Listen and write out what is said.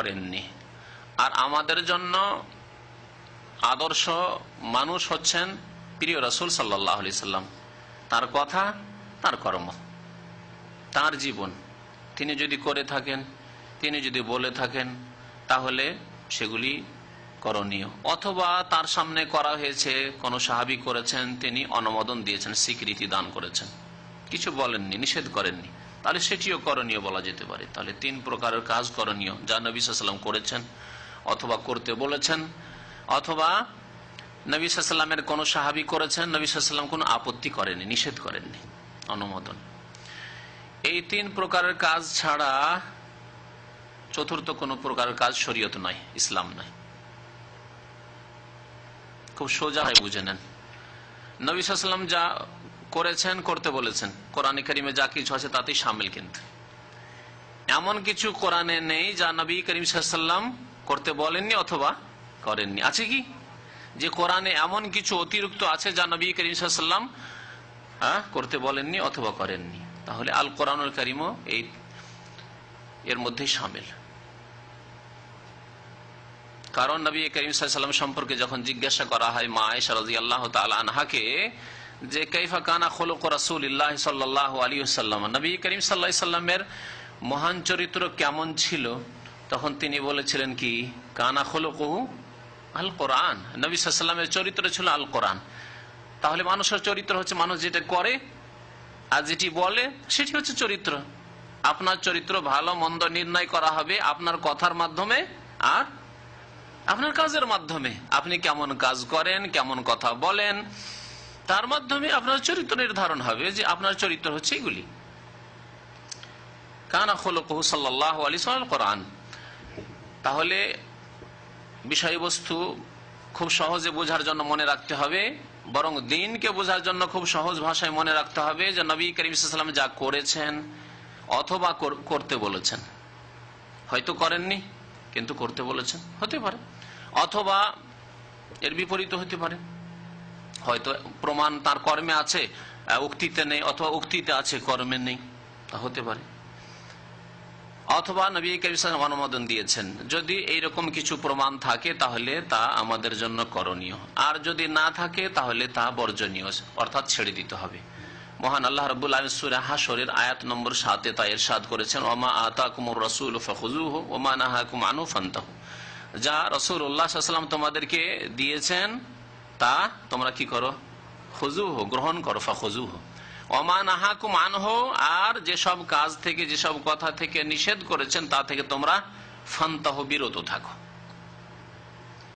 করেননি আর আমাদের জন্য আদর্শ মানুষ হচ্ছেন প্রিয় রসুল সাল্লি সাল্লাম তার কথা তার কর্ম তার জীবন তিনি যদি করে থাকেন তিনি যদি বলে থাকেন তাহলে সেগুলি করণীয় অথবা তার সামনে করা হয়েছে কোনো সাহাবি করেছেন তিনি অনুমোদন দিয়েছেন স্বীকৃতি দান করেছেন কিছু বলেননি নিষেধ করেননি তাহলে সেটিও করণীয় বলা যেতে পারে তাহলে তিন প্রকারের কাজ করণীয় যা নবী সাল্লাম করেছেন অথবা করতে বলেছেন অথবা নবী সাল্লামের কোনো সাহাবি করেছেন নবী সাল্লাম কোনো আপত্তি করেনি নিষেধ করেননি অনুমোদন এই তিন প্রকারের কাজ ছাড়া চতুর্থ কোনো প্রকারের কাজ শরীয়ত নয় ইসলাম নয় খুব সোজা হয় বুঝে নেন নবী সাল্লাম যা করেছেন করতে বলেছেন কোরআনে করিমে যা কিছু আছে তাতেই সামিল কিন্তু এমন কিছু কোরআনে নেই যা নবী করিম সাল্লাম করতে বলেননি অথবা করেননি আছে কি যে কোরআনে এমন কিছু অতিরিক্ত আছে যা নবী করিম সাল্লাম হ্যাঁ, করতে বলেননি অথবা করেননি তাহলে আল কোরআনুল করিমও এই এর মধ্যে সামিল কারণ নবী করিম সাল্লাম সম্পর্কে যখন জিজ্ঞাসা করা হয় মা আয়সা রাজি আল্লাহ তাল যে কৈফা কানা খোলক রাসুল্লাহ সাল্লাহ আলী সাল্লাম নবী করিম সাল্লা সাল্লামের মহান চরিত্র কেমন ছিল তখন তিনি বলেছিলেন কি কানা খোলকহু আল কোরআন নবী সাল্লামের চরিত্র ছিল আল কোরআন তাহলে মানুষের চরিত্র হচ্ছে মানুষ যেটা করে আর যেটি বলে সেটি হচ্ছে চরিত্র আপনার চরিত্র ভালো মন্দ নির্ণয় করা হবে আপনার কথার মাধ্যমে আর আপনার কাজের মাধ্যমে আপনি কেমন কাজ করেন কেমন কথা বলেন তার মাধ্যমে আপনার চরিত্র নির্ধারণ হবে যে আপনার চরিত্র হচ্ছে এগুলি কানা খোলকহু সাল্লাহ আলী সাল কোরআন তাহলে বিষয়বস্তু খুব সহজে বোঝার জন্য মনে রাখতে হবে বরং দিনকে বোঝার জন্য খুব সহজ ভাষায় মনে রাখতে হবে যে নবী করিম যা করেছেন অথবা করতে বলেছেন হয়তো করেননি কিন্তু করতে বলেছেন হতে পারে অথবা এর বিপরীত হতে পারে হয়তো প্রমাণ তার কর্মে আছে উক্তিতে নেই অথবা উক্তিতে আছে কর্মে নেই তা হতে পারে অথবা নবী করিম অনুমোদন দিয়েছেন যদি এইরকম কিছু প্রমাণ থাকে তাহলে তা আমাদের জন্য করণীয় আর যদি না থাকে তাহলে তা বর্জনীয় অর্থাৎ ছেড়ে দিতে হবে মহান আল্লাহ রবুল আলসুর হাসরের আয়াত নম্বর সাতে তা এরশাদ করেছেন ওমা আতা কুমুর রসুল ফখুজুহ ওমা নাহা কুমানু ফান্তাহ যা রসুল উল্লাহাম তোমাদেরকে দিয়েছেন তা তোমরা কি করো খুজু হো গ্রহণ করো ফা খজু হো অমান আহাকু হো আর যেসব কাজ থেকে যেসব কথা থেকে নিষেধ করেছেন তা থেকে তোমরা ফান্তাহ বিরত থাকো